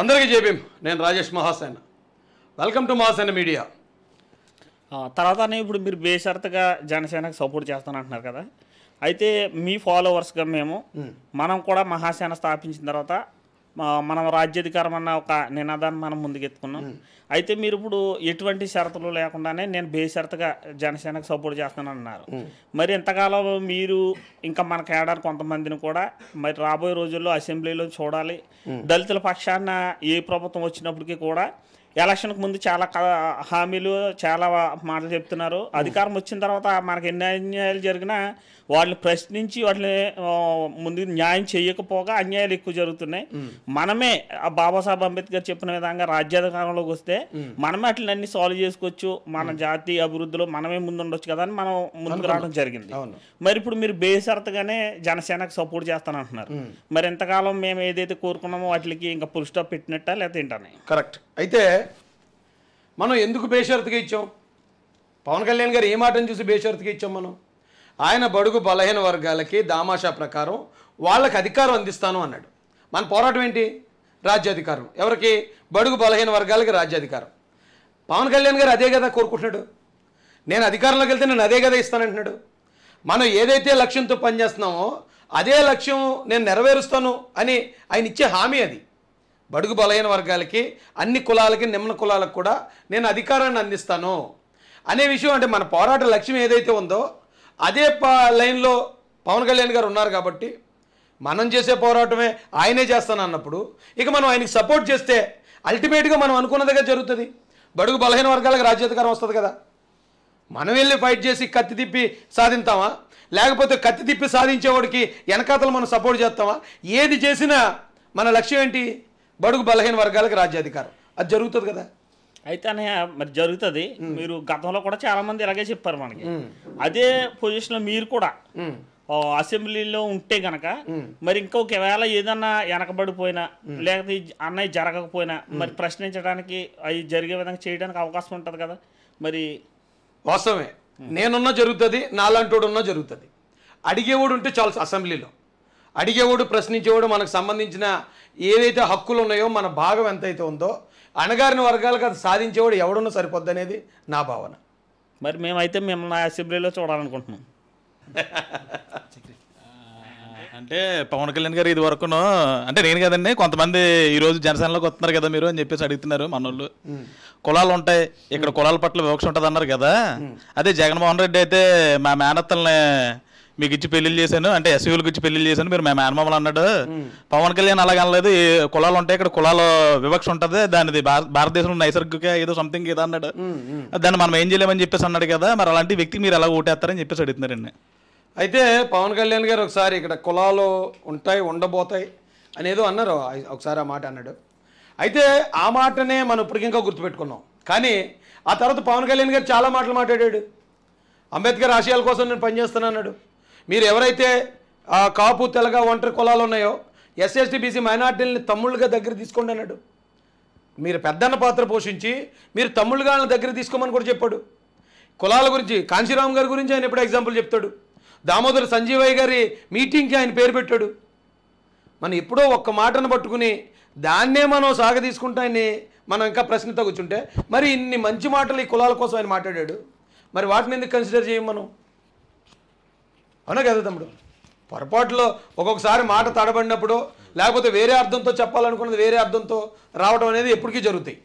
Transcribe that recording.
అందరికీ జేబీఎం నేను Rajesh Mahasena welcome to Mahasena media తర్వాత ఇప్పుడు మీరు బేషరతగా జనసేనకు సపోర్ట్ చేస్తాను అంటున్నారు కదా అయితే మీ ఫాలోవర్స్గా మేము మనం కూడా మహాసేన స్థాపించిన తర్వాత మనం రాజ్యాధికారం అన్న ఒక నినాదాన్ని మనం ముందుకెత్తుకున్నాం అయితే మీరు ఇప్పుడు ఎటువంటి షరతులు లేకుండానే నేను బేషరతుగా జనసేనకు సపోర్ట్ చేస్తాను అన్నారు మరి ఇంతకాలం మీరు ఇంకా మన కేడారు కొంతమందిని కూడా మరి రాబోయే రోజుల్లో అసెంబ్లీలో చూడాలి దళితుల పక్షాన ఏ ప్రభుత్వం వచ్చినప్పటికీ కూడా ఎలక్షన్కి ముందు చాలా హామీలు చాలా మాటలు చెప్తున్నారు అధికారం వచ్చిన తర్వాత మనకి ఎన్ని అన్యాయాలు జరిగినా వాళ్ళని ప్రశ్నించి వాటిని ముందు న్యాయం చేయకపోగా అన్యాయాలు ఎక్కువ జరుగుతున్నాయి మనమే బాబాసాహెబ్ అంబేద్కర్ చెప్పిన విధంగా రాజ్యాధికారంలోకి వస్తే మనమే అట్లన్నీ అన్ని సాల్వ్ చేసుకోవచ్చు మన జాతి అభివృద్ధిలో మనమే ముందుండొచ్చు కదా అని మనం ముందుకు రావడం జరిగింది మరి ఇప్పుడు మీరు బేసరతగానే జనసేనకు సపోర్ట్ చేస్తానంటున్నారు మరి ఎంతకాలం మేము ఏదైతే కోరుకున్నామో వాటికి ఇంకా పుల్ పెట్టినట్టా లేకపోతే ఏంటనే కరెక్ట్ అయితే మనం ఎందుకు బేషరతుగా ఇచ్చాం పవన్ కళ్యాణ్ గారు ఏ మాటను చూసి బేషరతుగా ఇచ్చాం మనం ఆయన బడుగు బలహీన వర్గాలకి దామాషా ప్రకారం వాళ్ళకి అధికారం అందిస్తాను అన్నాడు మన పోరాటం ఏంటి రాజ్యాధికారం ఎవరికి బడుగు బలహీన వర్గాలకి రాజ్యాధికారం పవన్ కళ్యాణ్ గారు అదే కదా కోరుకుంటున్నాడు నేను అధికారంలోకి వెళ్తే నేను అదే కదా ఇస్తానంటున్నాడు మనం ఏదైతే లక్ష్యంతో పనిచేస్తున్నామో అదే లక్ష్యం నేను నెరవేరుస్తాను అని ఆయన ఇచ్చే హామీ అది బడుగు బలహీన వర్గాలకి అన్ని కులాలకి నిమ్న కులాలకు కూడా నేను అధికారాన్ని అందిస్తాను అనే విషయం అంటే మన పోరాట లక్ష్యం ఏదైతే ఉందో అదే లైన్లో పవన్ కళ్యాణ్ గారు ఉన్నారు కాబట్టి మనం చేసే పోరాటమే ఆయనే చేస్తాను అన్నప్పుడు ఇక మనం ఆయనకి సపోర్ట్ చేస్తే అల్టిమేట్గా మనం అనుకున్నదిగా జరుగుతుంది బడుగు బలహీన వర్గాలకు రాజ్యాధికారం వస్తుంది కదా మనం వెళ్ళి ఫైట్ చేసి కత్తి తిప్పి సాధిస్తామా లేకపోతే కత్తి తిప్పి సాధించేవాడికి వెనకాతలు మనం సపోర్ట్ చేస్తామా ఏది చేసినా మన లక్ష్యం ఏంటి బడుగు బలహీన వర్గాలకు రాజ్యాధికారం అది జరుగుతుంది కదా అయితే అనే మరి జరుగుతుంది మీరు గతంలో కూడా చాలా మంది ఇలాగే చెప్పారు మనకి అదే పొజిషన్లో మీరు కూడా అసెంబ్లీలో ఉంటే గనక మరి ఒకవేళ ఏదన్నా వెనకబడిపోయినా లేకపోతే అన్నయ్య జరగకపోయినా మరి ప్రశ్నించడానికి అవి జరిగే విధంగా చేయడానికి అవకాశం ఉంటుంది కదా మరి వాస్తవమే నేనున్నా జరుగుతుంది నాలాంటి ఉన్నా జరుగుతుంది అడిగేవాడు ఉంటే చాలు అసెంబ్లీలో అడిగేవాడు ప్రశ్నించేవాడు మనకు సంబంధించిన ఏదైతే హక్కులు ఉన్నాయో మన భాగం ఎంతైతే ఉందో అణగారిన వర్గాలకు అది సాధించేవాడు ఎవడున్నా సరిపోద్ది అనేది నా భావన మరి మేమైతే మిమ్మల్ని అసెంబ్లీలో చూడాలనుకుంటున్నాం అంటే పవన్ కళ్యాణ్ గారు ఇది వరకును అంటే నేను కదండి కొంతమంది ఈరోజు జనసేనలోకి వస్తున్నారు కదా మీరు అని చెప్పేసి అడుగుతున్నారు మనోళ్ళు కులాలు ఉంటాయి ఇక్కడ కులాల పట్ల వివక్ష ఉంటుంది అన్నారు కదా అదే జగన్మోహన్ రెడ్డి అయితే మా మేనత్తల్ని మీకు ఇచ్చి పెళ్లిళ్ళు చేశాను అంటే ఎస్యూలకు ఇచ్చి పెళ్లి చేశాను మీరు మేము మేనమామలు అన్నాడు పవన్ కళ్యాణ్ అలాగే అనలేదు కులాలు ఉంటాయి ఇక్కడ కులాల వివక్ష ఉంటుంది దానిది భారతదేశంలో నైసర్గిక ఏదో సంథింగ్ ఏదో అన్నాడు దాన్ని మనం ఏం చేయలేమని చెప్పేసి అన్నాడు కదా మరి అలాంటి వ్యక్తి మీరు ఎలా ఓటేస్తారని చెప్పేసి అడుగుతున్నారండి అయితే పవన్ కళ్యాణ్ గారు ఒకసారి ఇక్కడ కులాలు ఉంటాయి ఉండబోతాయి అనేదో అన్నారు ఒకసారి ఆ మాట అన్నాడు అయితే ఆ మాటనే మనం ఇప్పటికి ఇంకా గుర్తుపెట్టుకున్నాం కానీ ఆ తర్వాత పవన్ కళ్యాణ్ గారు చాలా మాటలు మాట్లాడాడు అంబేద్కర్ ఆశయాల కోసం నేను పనిచేస్తున్నాను అన్నాడు మీరు ఎవరైతే కాపు తెలగ ఒంటరి కులాలు ఉన్నాయో ఎస్ఎస్టీ బీసీ మైనార్టీలని తమ్ముళ్ళుగా దగ్గర తీసుకోండి అన్నాడు మీరు పెద్దన్న పాత్ర పోషించి మీరు తమ్ముళ్ళుగా దగ్గర తీసుకోమని కూడా చెప్పాడు కులాల గురించి కాంశీరామ్ గారి గురించి ఆయన ఎప్పుడు ఎగ్జాంపుల్ చెప్తాడు దామోదర సంజీవయ్య గారి మీటింగ్కి ఆయన పేరు పెట్టాడు మనం ఎప్పుడో ఒక్క మాటను పట్టుకుని దాన్నే మనం సాగ తీసుకుంటాయని మనం ఇంకా ప్రశ్నతో కూర్చుంటే మరి ఇన్ని మంచి మాటలు ఈ కులాల కోసం ఆయన మాట్లాడాడు మరి వాటిని ఎందుకు కన్సిడర్ చేయం మనం అవునా కదా తమ్ముడు పొరపాటులో ఒక్కొక్కసారి మాట తడబడినప్పుడు లేకపోతే వేరే అర్థంతో చెప్పాలనుకున్నది వేరే అర్థంతో రావడం అనేది ఎప్పటికీ జరుగుతాయి